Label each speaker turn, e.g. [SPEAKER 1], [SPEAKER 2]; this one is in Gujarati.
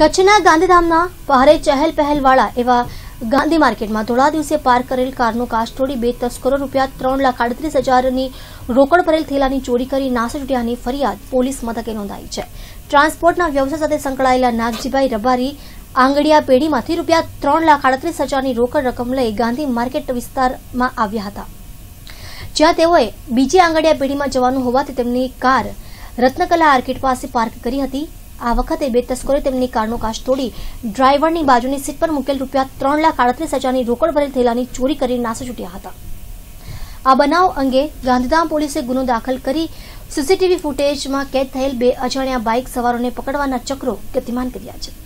[SPEAKER 1] કચ્છના ગાંધીધામના પહારે ચહેલ પહેલવાળા એવા ગાંધી માર્કેટમાં થોડા દિવસે પાર્ક કરેલ કારનું કાચ તોડી બે તસ્કરો રૂપિયા ત્રણ લાખ આડત્રીસ હજારની રોકડ ભરેલ થેલાની ચોરી કરી નાસી છૂટ્યાની ફરિયાદ પોલીસ મથકે નોંધાઈ છે ટ્રાન્સપોર્ટના વ્યવસાય સાથે સંકળાયેલા નાગજીભાઈ રબારી આંગડિયા પેઢીમાંથી રૂપિયા ત્રણ લાખ આડત્રીસ હજારની રોકડ રકમ લઈ ગાંધી માર્કેટ વિસ્તારમાં આવ્યા હતા જ્યાં તેઓએ બીજી આંગડિયા પેઢીમાં જવાનું હોવાથી તેમની કાર રત્નકલા આર્કેટ પાસે પાર્ક કરી હતી આ વખતે બે તસ્કરોએ તેમની કારનો કાચ તોડી ડ્રાઈવરની બાજુની સીટ પર મુકેલ રૂપિયા ત્રણ લાખ આડત્રીસ હજારની રોકડ ભરેલ થેલાની ચોરી કરી નાસી છૂટ્યા હતા આ બનાવ અંગે ગાંધીધામ પોલીસે ગુનો દાખલ કરી સીસીટીવી ફૂટેજમાં કેદ થયેલ બે અજાણ્યા બાઇક સવારોને
[SPEAKER 2] પકડવાના ચક્રો ગતિમાન કર્યા છે